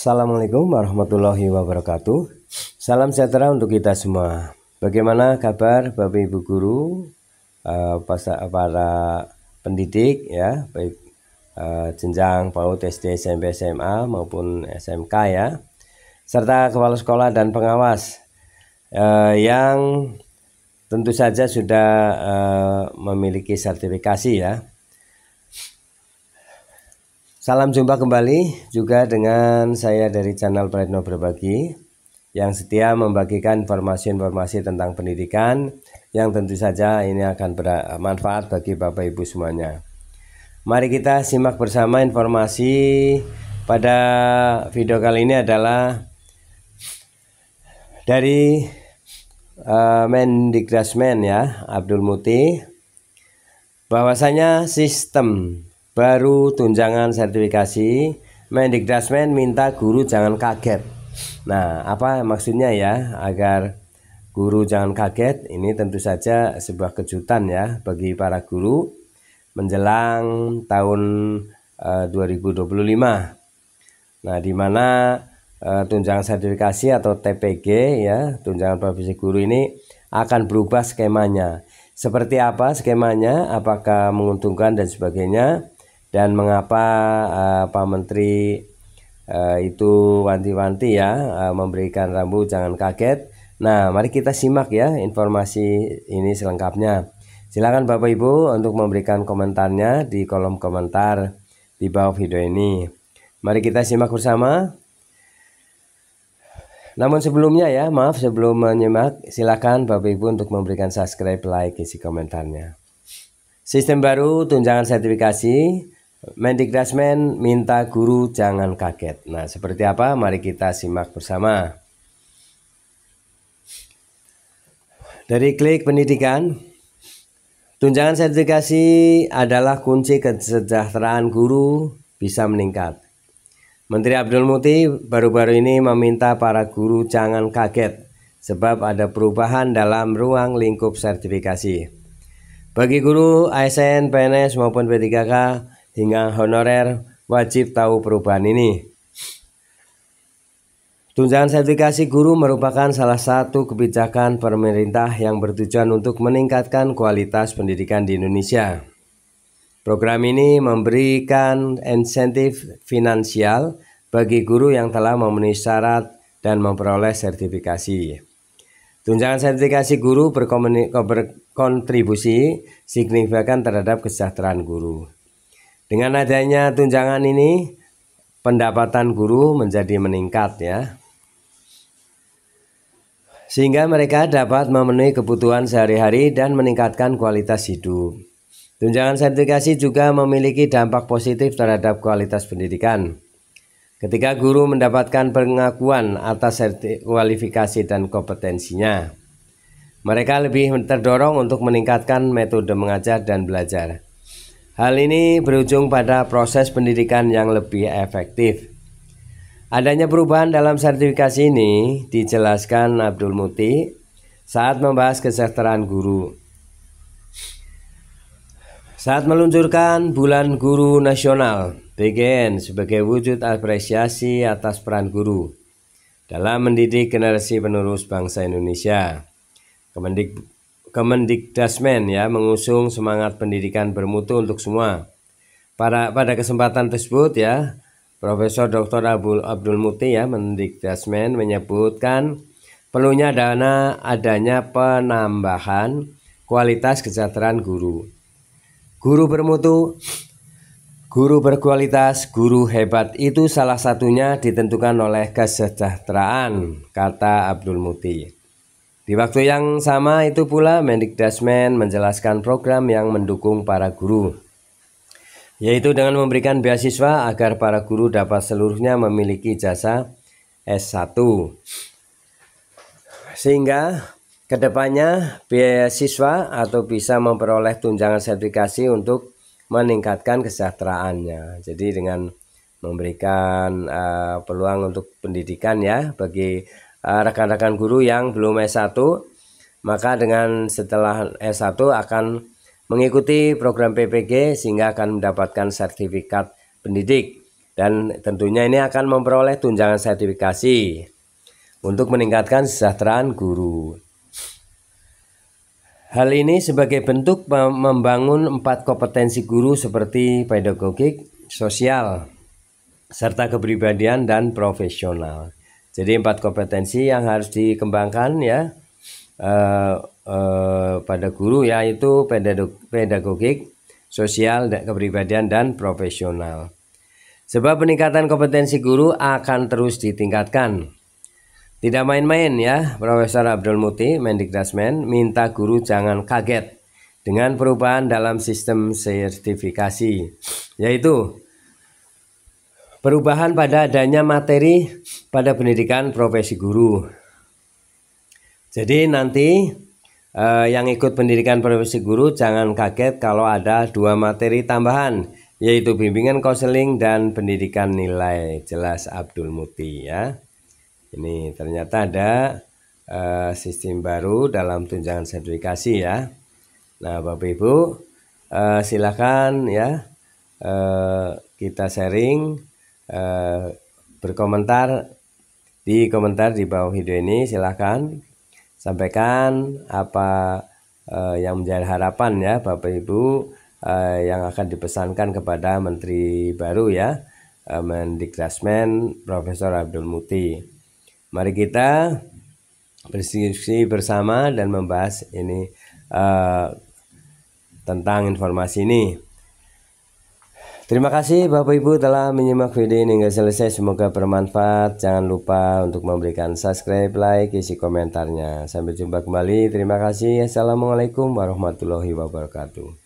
Assalamualaikum warahmatullahi wabarakatuh. Salam sejahtera untuk kita semua. Bagaimana kabar Bapak Ibu guru, eh, para pendidik ya, baik eh, jenjang PAUD SD, SMP, SMA maupun SMK ya, serta kepala sekolah dan pengawas eh, yang tentu saja sudah memiliki sertifikasi ya Salam jumpa kembali juga dengan saya dari channel Pratno Berbagi yang setia membagikan informasi-informasi tentang pendidikan yang tentu saja ini akan bermanfaat bagi Bapak Ibu semuanya. Mari kita simak bersama informasi pada video kali ini adalah dari uh, eh, Mendikdasmen ya Abdul Muti bahwasanya sistem baru tunjangan sertifikasi Mendikdasmen minta guru jangan kaget nah apa maksudnya ya agar guru jangan kaget ini tentu saja sebuah kejutan ya bagi para guru menjelang tahun e, eh, 2025 nah di mana eh, tunjangan sertifikasi atau TPG ya tunjangan profesi guru ini akan berubah skemanya seperti apa skemanya, apakah menguntungkan dan sebagainya dan mengapa uh, Pak Menteri uh, itu wanti-wanti ya uh, memberikan rambu jangan kaget. Nah, mari kita simak ya informasi ini selengkapnya. Silakan Bapak Ibu untuk memberikan komentarnya di kolom komentar di bawah video ini. Mari kita simak bersama. Namun sebelumnya ya, maaf sebelum menyimak, silakan Bapak Ibu untuk memberikan subscribe, like, isi komentarnya. Sistem baru tunjangan sertifikasi Mendikdasmen minta guru jangan kaget. Nah, seperti apa? Mari kita simak bersama. Dari klik pendidikan, tunjangan sertifikasi adalah kunci kesejahteraan guru bisa meningkat. Menteri Abdul Muti baru-baru ini meminta para guru jangan kaget sebab ada perubahan dalam ruang lingkup sertifikasi. Bagi guru, ASN, PNS maupun P3K, hingga honorer wajib tahu perubahan ini. Tunjangan sertifikasi guru merupakan salah satu kebijakan pemerintah yang bertujuan untuk meningkatkan kualitas pendidikan di Indonesia. Program ini memberikan insentif finansial bagi guru yang telah memenuhi syarat dan memperoleh sertifikasi. Tunjangan sertifikasi guru berkontribusi signifikan terhadap kesejahteraan guru. Dengan adanya tunjangan ini, pendapatan guru menjadi meningkat ya. Sehingga mereka dapat memenuhi kebutuhan sehari-hari dan meningkatkan kualitas hidup. Tunjangan sertifikasi juga memiliki dampak positif terhadap kualitas pendidikan. Ketika guru mendapatkan pengakuan atas kualifikasi dan kompetensinya, mereka lebih terdorong untuk meningkatkan metode mengajar dan belajar. Hal ini berujung pada proses pendidikan yang lebih efektif. Adanya perubahan dalam sertifikasi ini dijelaskan Abdul Muti saat membahas kesejahteraan guru. Saat meluncurkan Bulan Guru Nasional BGN sebagai wujud apresiasi atas peran guru dalam mendidik generasi penerus bangsa Indonesia. Kemendik Kemendikdasmen ya mengusung semangat pendidikan bermutu untuk semua. Pada pada kesempatan tersebut ya Profesor Dr. Abdul Abdul Muti ya Mendikdasmen menyebutkan perlunya dana adanya penambahan kualitas kesejahteraan guru. Guru bermutu, guru berkualitas, guru hebat itu salah satunya ditentukan oleh kesejahteraan, kata Abdul Muti. Di waktu yang sama itu pula Mendikdasmen menjelaskan program yang mendukung para guru yaitu dengan memberikan beasiswa agar para guru dapat seluruhnya memiliki jasa S1 sehingga kedepannya beasiswa atau bisa memperoleh tunjangan sertifikasi untuk meningkatkan kesejahteraannya jadi dengan memberikan uh, peluang untuk pendidikan ya bagi Eh, rekan-rekan guru yang belum S1 maka dengan setelah S1 akan mengikuti program PPG sehingga akan mendapatkan sertifikat pendidik dan tentunya ini akan memperoleh tunjangan sertifikasi untuk meningkatkan kesejahteraan guru. Hal ini sebagai bentuk membangun empat kompetensi guru seperti pedagogik, sosial, serta kepribadian dan profesional. Jadi empat kompetensi yang harus dikembangkan ya eh, eh, pada guru yaitu itu pedagogik, sosial, kepribadian dan profesional. Sebab peningkatan kompetensi guru akan terus ditingkatkan. Tidak main-main ya, Profesor Abdul Muti, Mendikdasmen, minta guru jangan kaget dengan perubahan dalam sistem sertifikasi, yaitu Perubahan pada adanya materi pada pendidikan profesi guru. Jadi nanti eh, yang ikut pendidikan profesi guru jangan kaget kalau ada dua materi tambahan yaitu bimbingan konseling dan pendidikan nilai. Jelas Abdul Muti ya. Ini ternyata ada eh, sistem baru dalam tunjangan sertifikasi ya. Nah, Bapak Ibu eh, silakan ya eh, kita sharing Eh, berkomentar di komentar di bawah video ini silahkan sampaikan apa eh, yang menjadi harapan ya Bapak Ibu eh, yang akan dipesankan kepada Menteri baru ya eh, Mendikdasmen Profesor Abdul Muti. Mari kita berdiskusi bersama dan membahas ini eh, tentang informasi ini. Terima kasih Bapak Ibu telah menyimak video ini hingga selesai. Semoga bermanfaat. Jangan lupa untuk memberikan subscribe, like, isi komentarnya. Sampai jumpa kembali. Terima kasih. Assalamualaikum warahmatullahi wabarakatuh.